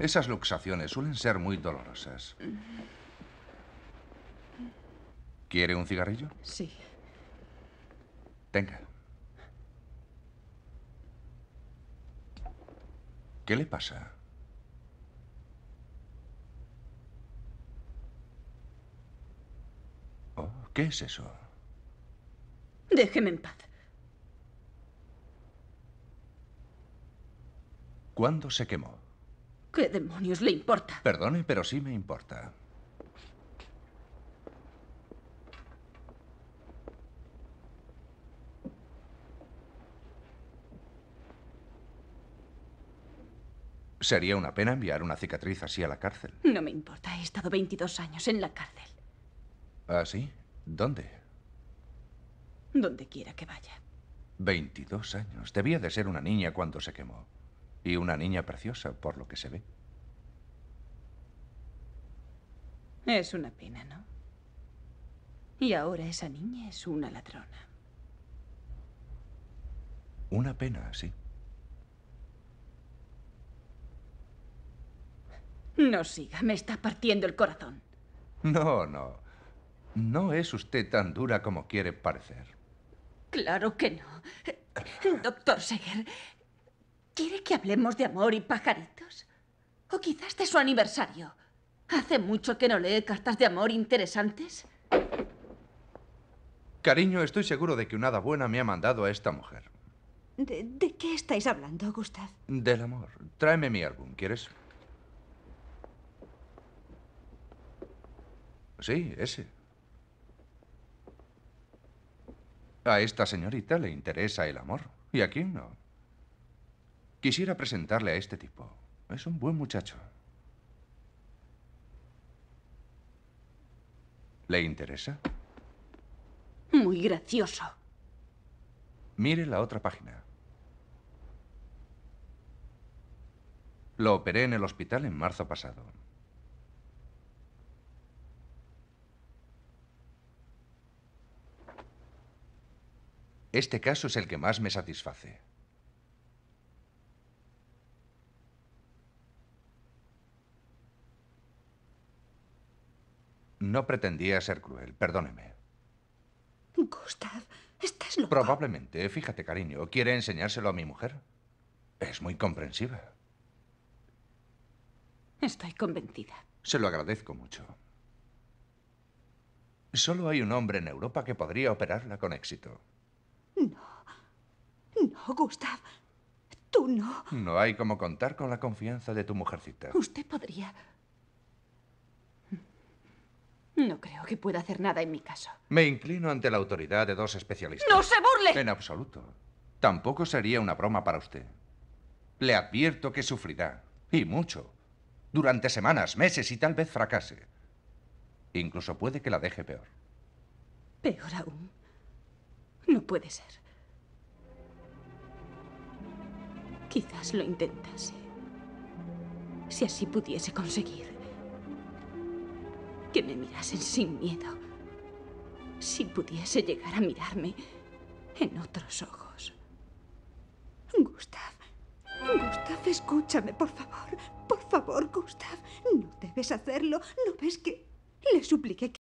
Esas luxaciones suelen ser muy dolorosas. ¿Quiere un cigarrillo? Sí. Tenga. ¿Qué le pasa? Oh, ¿Qué es eso? Déjeme en paz. ¿Cuándo se quemó? ¿Qué demonios le importa? Perdone, pero sí me importa. Sería una pena enviar una cicatriz así a la cárcel. No me importa, he estado 22 años en la cárcel. ¿Ah, sí? ¿Dónde? Donde quiera que vaya. 22 años. Debía de ser una niña cuando se quemó. Y una niña preciosa, por lo que se ve. Es una pena, ¿no? Y ahora esa niña es una ladrona. Una pena, sí. No siga, me está partiendo el corazón. No, no. No es usted tan dura como quiere parecer. Claro que no. Doctor Seger, ¿Quiere que hablemos de amor y pajaritos? ¿O quizás de su aniversario? ¿Hace mucho que no lee cartas de amor interesantes? Cariño, estoy seguro de que una hada buena me ha mandado a esta mujer. ¿De, ¿De, qué estáis hablando, Gustav? Del amor. Tráeme mi álbum, ¿quieres? Sí, ese. A esta señorita le interesa el amor. ¿Y a quién no? Quisiera presentarle a este tipo. Es un buen muchacho. ¿Le interesa? Muy gracioso. Mire la otra página. Lo operé en el hospital en marzo pasado. Este caso es el que más me satisface. No pretendía ser cruel, perdóneme. Gustav, estás loco. Probablemente. Fíjate, cariño, ¿quiere enseñárselo a mi mujer? Es muy comprensiva. Estoy convencida. Se lo agradezco mucho. Solo hay un hombre en Europa que podría operarla con éxito. No. No, Gustav. Tú no. No hay como contar con la confianza de tu mujercita. Usted podría. No creo que pueda hacer nada en mi caso. Me inclino ante la autoridad de dos especialistas. ¡No se burle! En absoluto. Tampoco sería una broma para usted. Le advierto que sufrirá, y mucho, durante semanas, meses y tal vez fracase. Incluso puede que la deje peor. Peor aún. No puede ser. Quizás lo intentase. Si así pudiese conseguir me mirasen sin miedo. Si pudiese llegar a mirarme en otros ojos. Gustav, Gustav, escúchame, por favor. Por favor, Gustav, no debes hacerlo. ¿No ves que le supliqué que...